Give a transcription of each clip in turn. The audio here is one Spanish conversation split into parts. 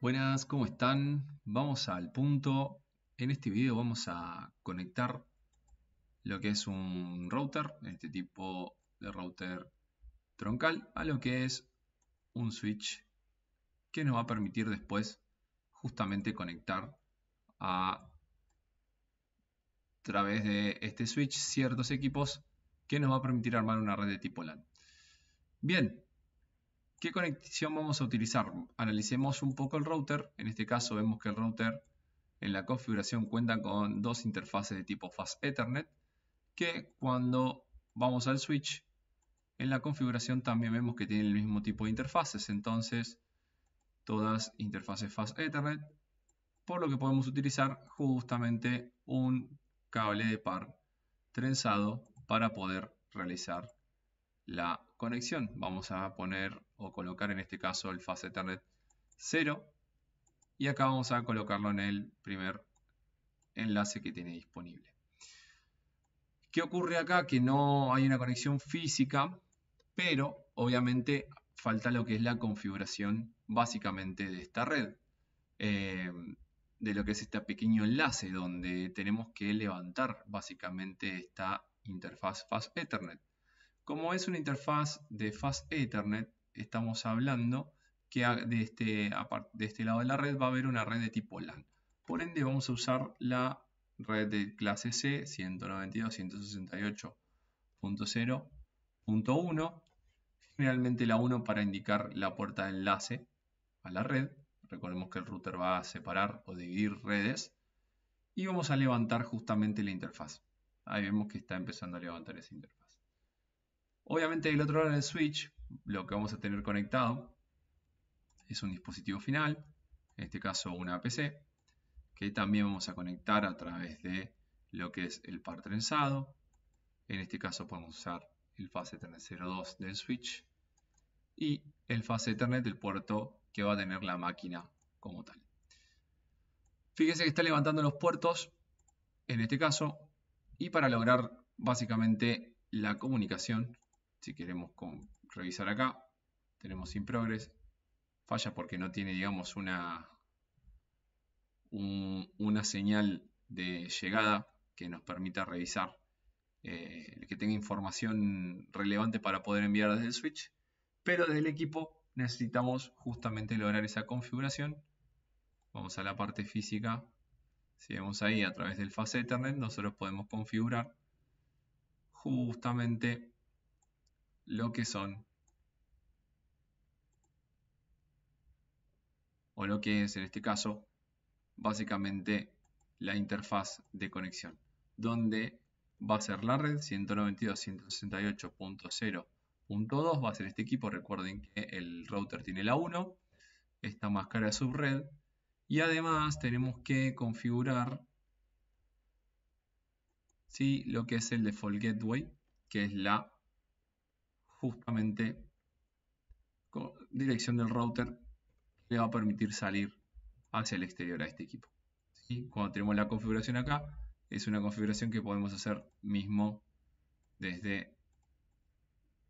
Buenas, ¿cómo están? Vamos al punto. En este video vamos a conectar lo que es un router, este tipo de router troncal, a lo que es un switch que nos va a permitir después justamente conectar a través de este switch ciertos equipos que nos va a permitir armar una red de tipo LAN. Bien, ¿Qué conexión vamos a utilizar? Analicemos un poco el router. En este caso vemos que el router en la configuración cuenta con dos interfaces de tipo Fast Ethernet que cuando vamos al switch en la configuración también vemos que tiene el mismo tipo de interfaces. Entonces todas interfaces Fast Ethernet por lo que podemos utilizar justamente un cable de par trenzado para poder realizar la conexión. Vamos a poner o colocar en este caso el fast Ethernet 0 y acá vamos a colocarlo en el primer enlace que tiene disponible. ¿Qué ocurre acá? Que no hay una conexión física, pero obviamente falta lo que es la configuración básicamente de esta red, eh, de lo que es este pequeño enlace donde tenemos que levantar básicamente esta interfaz Fast Ethernet. Como es una interfaz de Fast Ethernet, estamos hablando que de este, de este lado de la red va a haber una red de tipo LAN. Por ende vamos a usar la red de clase C 192.168.0.1, generalmente la 1 para indicar la puerta de enlace a la red. Recordemos que el router va a separar o dividir redes y vamos a levantar justamente la interfaz. Ahí vemos que está empezando a levantar esa interfaz. Obviamente el otro lado del switch lo que vamos a tener conectado es un dispositivo final, en este caso una PC, que también vamos a conectar a través de lo que es el par trenzado. En este caso podemos usar el fase Ethernet 02 del switch y el fase Ethernet del puerto que va a tener la máquina como tal. Fíjense que está levantando los puertos, en este caso, y para lograr básicamente la comunicación, si queremos con revisar acá, tenemos sin progress, falla porque no tiene, digamos, una, una señal de llegada que nos permita revisar, eh, que tenga información relevante para poder enviar desde el switch, pero desde el equipo necesitamos justamente lograr esa configuración. Vamos a la parte física, si vemos ahí a través del fase Ethernet, nosotros podemos configurar justamente lo que son o lo que es en este caso básicamente la interfaz de conexión donde va a ser la red 192.168.0.2 va a ser este equipo recuerden que el router tiene la 1 esta máscara de subred y además tenemos que configurar ¿sí? lo que es el default gateway que es la justamente con dirección del router le va a permitir salir hacia el exterior a este equipo. Cuando tenemos la configuración acá, es una configuración que podemos hacer mismo desde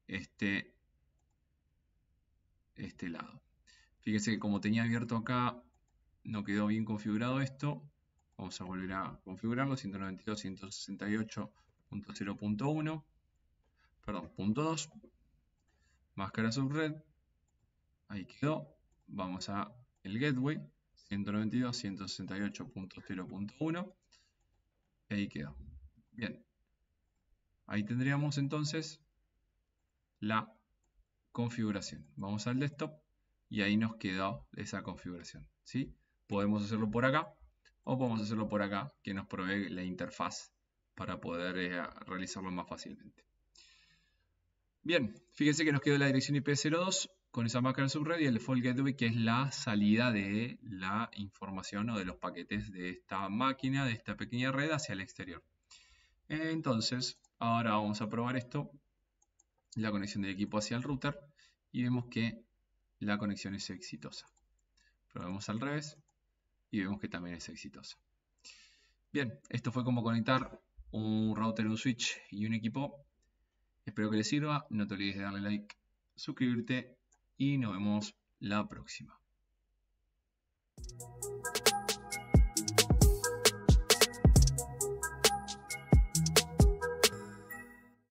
este, este lado. Fíjense que como tenía abierto acá, no quedó bien configurado esto. Vamos a volver a configurarlo, 192.168.0.1, perdón, punto 2 máscara subred, ahí quedó, vamos a el gateway, 192.168.0.1, ahí quedó. Bien, ahí tendríamos entonces la configuración. Vamos al desktop y ahí nos quedó esa configuración. ¿sí? Podemos hacerlo por acá o podemos hacerlo por acá que nos provee la interfaz para poder eh, realizarlo más fácilmente. Bien, fíjense que nos quedó la dirección IP02 con esa máquina subred y el default gateway que es la salida de la información o de los paquetes de esta máquina, de esta pequeña red hacia el exterior. Entonces, ahora vamos a probar esto, la conexión del equipo hacia el router y vemos que la conexión es exitosa. Probemos al revés y vemos que también es exitosa. Bien, esto fue como conectar un router, un switch y un equipo Espero que les sirva, no te olvides de darle like, suscribirte y nos vemos la próxima.